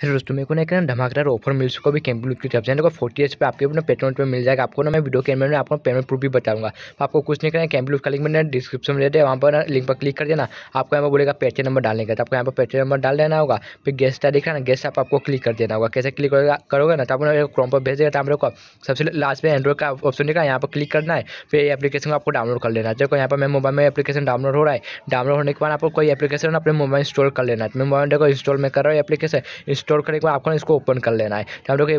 फिर दोस्तों मेरे को ना एक ना धमाकेदार ऑफर मिल चुका भी कैंपिंग की तरफ जाने को फोर्टी एच पे आपके अपने पेट्रोल पे मिल जाएगा आपको ना मैं वीडियो कैमरे में आपको पेमेंट प्रूफ भी बताऊंगा तो आपको कुछ नहीं करना है कैंपिंग का लिंक मैंने डिस्क्रिप्शन में दे दिया वहाँ पर ना लिंक पर क्लिक कर देना आपको यहाँ पर बोलेगा पेटे नंबर डालने का तो आपको यहाँ पर पेटे नंबर डाल देना होगा फिर गेस्ट का देखना ना गेस्ट आप आपको क्लिक कर देना होगा कैसे क्लिक करोगे ना तो आपको क्रॉम पर भेज देगा तो आप लोग सबसे लास्ट में एंड्रॉइड का ऑप्शन देखा यहाँ पर क्लिक करना है फिर एप्लीकेशन आपको डाउनलोड कर लेना देखो यहाँ पर मैं मोबाइल में एप्लीकेशन डाउनलोड हो रहा है डाउनलोड होने के बाद आपको कोई एप्लीकेशन अपने मोबाइल इंस्टॉल कर लेना है तो मैं मोबाइल देखो इंस्टॉल में कर रहा हूँ एप्लीकेशन स्टोर करने के बाद आपको इसको ओपन कर लेना है तो हम लोग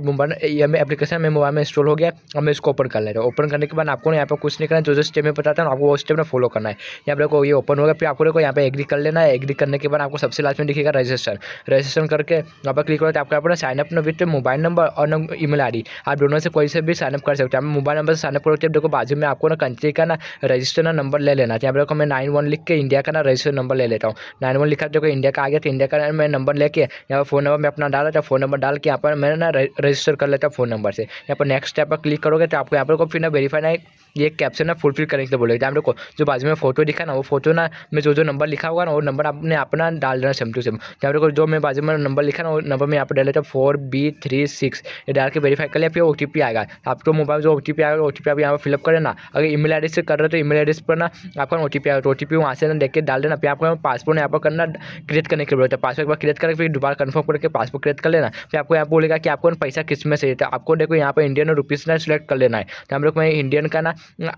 ये हमें एप्लीकेशन में मोबाइल में इंस्टॉल हो गया मैं इसको ओपन कर ले हूँ ओपन करने के बाद आपको यहाँ पर कुछ नहीं करना जो जो स्टेप में बताता हूँ आपको वो स्टेप ना फॉलो करना है यहाँ पर ये ओपन होगा फिर को यहाँ पर एग्री कर लेना है एग्री करने के बाद आपको सबसे लास्ट में दिखेगा रजिस्ट्रेशन रजिस्ट्रेशन करके यहाँ पर क्लिक करो तो आपको यहाँ पर साइनअप विथ मोबाइल नंबर और ई मेल आई आप दोनों से कोई से भी साइनअप कर सकते हैं आप मोबाइल नंबर से साइनअप तो देखो बाजू में आपको ना कंट्री का ना रजिस्टर ना नंबर ले लेना तो पर देखो मैं नाइन वन लिख के इंडिया का ना रजिस्टर नंबर ले लेता हूँ नाइन वन लिखा तो देखो इंडिया का आ गया तो इंडिया का मैं नंबर लेके यहाँ पर फोन नंबर मैं अपना डाला था फ़ोन नंबर डाल के यहाँ पर मैंने ना रजिस्टर कर लेता फ़ोन नंबर से यहाँ पर नेक्स्ट स्टेप पर क्लिक करोगे तो आपको यहाँ पर फिर ना वेरीफाई ना ये कैप्शन ना फुलफिल करने के लिए बोलेगा आप को जो बाजू में फोटो दिखा ना वो फोटो ना मैं जो जो नंबर लिखा होगा ना वो नंबर आपने अपना डाल देना सेम टू सेम लोग को जो मैं बाजू में नंबर लिखा ना वो नंबर में यहाँ पर डाल लेता फोर बी थ्री सिक्स ये डाल के वेरीफाई कर लिया फिर ओ टी पी आएगा आपको मोबाइल जो ओ टी पी आएगा ओ टी पी आप यहाँ पर फिलअप करें ना अगर ईमेल आई से कर रहे तो तो ईमेल आई पर ना आपका ओ टी पी आएगा तो ओ टी पी वहाँ से ना देख के डाल देना फिर आपको पासपोर्ट यहाँ पर करना क्रिएट करने लिए बोलता है पासपोर्ट एक बार क्रिएट करके फिर दोबारा कन्फर्म करके पास पासबुक क्रिएट कर लेना फिर आपको यहाँ बोलेगा कि आपको पैसा किस में चाहिए था आपको देखो यहाँ पर इंडियन रुपीज़ ना सिलेक्ट कर लेना है तो हम लोग मैं इंडियन का ना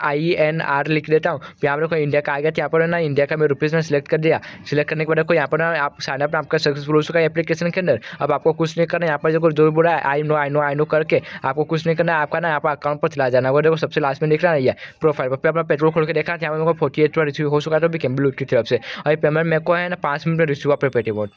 आई एन आर लिख देता हूँ फिर हम लोग इंडिया का आ गया तो यहाँ पर ना इंडिया का मैं रुपीज़ ना सिलेक्ट कर दिया सिलेक्ट करने के बाद देखो यहाँ पर ना आप साइनअप आपका सक्सेसफुल हो चुका है एप्लीकेशन के अंदर अब आपको कुछ नहीं करना यहाँ पर देखो जो बोला है I know I know I know करके आपको कुछ नहीं करना आपका ना आपका अकाउंट पर चला जाना वो देखो सबसे लास्ट में दिख रहा है ये प्रोफाइल पर अपना पेट्रोल खोल के देखा यहाँ पर फोर्टी एट रिसीव हो चुका है तो भी कैम्बलूट की तरफ से और पेमेंट मेरे को है ना पाँच मिनट में रिसीव आप पेटीएम